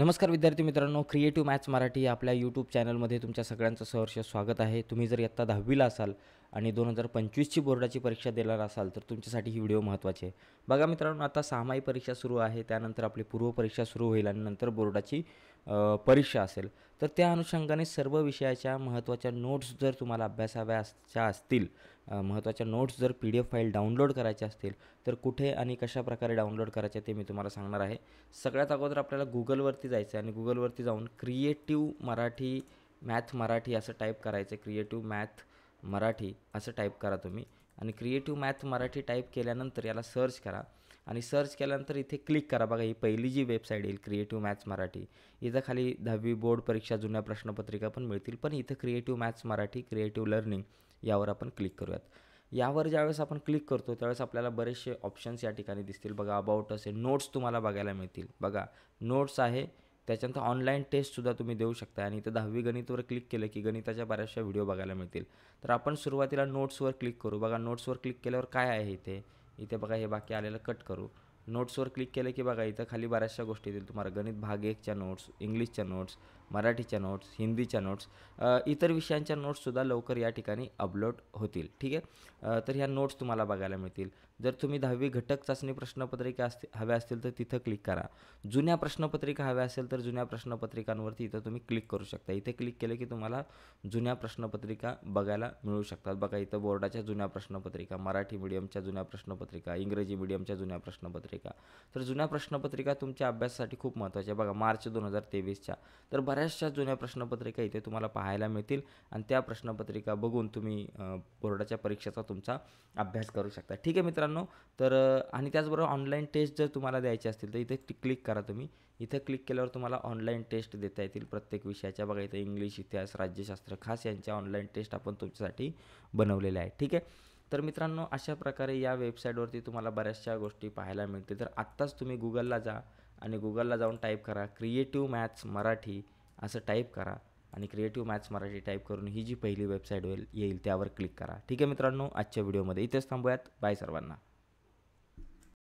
नमस्कार विद्यार्थी मित्रांनो क्रिएटिव्ह मॅथ्स मराठी आपल्या यूट्यूब चॅनलमध्ये तुमच्या सगळ्यांचं सहर्ष स्वागत आहे तुम्ही जर इयत्ता दहावीला असाल आणि दोन हजार पंचवीसची बोर्डाची परीक्षा देणार असाल तर तुमच्यासाठी ही व्हिडिओ महत्त्वाची आहे बघा मित्रांनो आता सहामाही परीक्षा सुरू आहे त्यानंतर आपली पूर्वपरीक्षा सुरू होईल आणि नंतर बोर्डाची परीक्षा असेल तर त्या अनुषंगाने सर्व विषयाच्या महत्त्वाच्या नोट्स जर तुम्हाला अभ्यासाव्या असतील महत्त्वाच्या नोट्स जर P D F file download करायचे असतील तर कुठे आणि कशा प्रकारे डाउनलोड करायचे ते मी तुम्हाला सांगणार आहे सगळ्यात अगोदर आपल्याला गुगलवरती जायचं आहे आणि गुगलवरती जाऊन क्रिएटिव्ह मराठी मॅथ मराठी असं टाईप करायचं आहे क्रिएटिव्ह मॅथ मराठी असं टाईप करा तुम्ही आणि क्रिएटिव्ह मॅथ मराठी टाईप केल्यानंतर याला सर्च करा आणि सर्च केल्यानंतर इथे क्लिक करा बघा ही पहिली जी वेबसाईट येईल क्रिएटिव्ह मॅथ्स मराठी इथं खाली दहावी बोर्ड परीक्षा जुन्या प्रश्नपत्रिका पण मिळतील पण इथं creative maths Marathi creative learning यावर आपण क्लिक करूयात यावर ज्यावेळेस आपण क्लिक करतो त्यावेळेस आपल्याला बरेचसे ऑप्शन्स या ठिकाणी दिसतील बघा अबाउट असे नोट्स तुम्हाला बघायला मिळतील बघा नोट्स आहे त्याच्यानंतर ऑनलाईन टेस्टसुद्धा तुम्ही देऊ शकता आणि इथं दहावी गणितवर क्लिक केलं की गणिताच्या बऱ्याचशा व्हिडिओ बघायला मिळतील तर आपण सुरुवातीला नोट्सवर क्लिक करू बघा नोट्सवर क्लिक केल्यावर काय आहे इथे इथे बघा हे बाकी आलेलं कट करू नोट्सवर क्लिक केलं की बघा इथं खाली बऱ्याचशा गोष्टी येतील तुम्हाला गणित भाग एकच्या नोट्स इंग्लिशच्या नोट्स मराठीच्या नोट्स हिंदीच्या नोट्स इतर विषयांच्या नोट्ससुद्धा लवकर या ठिकाणी अपलोड होतील ठीक आहे तर ह्या नोट्स तुम्हाला बघायला मिळतील जर तुम्ही दहावी घटक चाचणी प्रश्नपत्रिका अस हव्या असतील तर तिथं क्लिक करा जुन्या प्रश्नपत्रिका हव्या असेल तर जुन्या प्रश्नपत्रिकांवरती इथं तुम्ही क्लिक करू शकता इथे क्लिक केलं की तुम्हाला जुन्या प्रश्नपत्रिका बघायला मिळू शकतात बघा इथं बोर्डाच्या जुन्या प्रश्नपत्रिका मराठी मिडियमच्या जुन्या प्रश्नपत्रिका इंग्रजी मिडियमच्या जुन्या प्रश्नपत्रिका तर जुन्या प्रश्नपत्रिका तुमच्या अभ्यासासाठी खूप महत्त्वाच्या बघा मार्च दोन हजार तेवीसच्या तर बऱ्याचशा जुन्या प्रश्नपत्रिका इथे तुम्हाला पाहायला मिळतील आणि त्या प्रश्नपत्रिका बघून तुम्ही बोर्डाच्या परीक्षेचा तुमचा अभ्यास करू शकता ठीक आहे मित्रांनो तर आणि त्याचबरोबर ऑनलाईन टेस्ट जर तुम्हाला द्यायची असतील तर इथे क्लिक करा तुम्ही इथं क्लिक केल्यावर तुम्हाला ऑनलाईन टेस्ट देता येतील प्रत्येक विषयाच्या बघा इथं इंग्लिश इतिहास राज्यशास्त्र खास यांच्या ऑनलाईन टेस्ट आपण तुमच्यासाठी बनवलेल्या आहे ठीक आहे तर मित्रांनो अशा प्रकारे या वेबसाईटवरती तुम्हाला बऱ्याचशा गोष्टी पाहायला मिळतील तर आत्ताच तुम्ही गुगलला जा आणि गुगलला जाऊन टाईप करा क्रिएटिव्ह मॅथ्स मराठी असं टाईप करा आणि क्रिएटिव्ह मॅथ्स मराठी टाईप करून ही जी पहिली वेबसाईट होईल येईल त्यावर क्लिक करा ठीक आहे मित्रांनो आजच्या व्हिडिओमध्ये इथेच थांबूयात बाय सर्वांना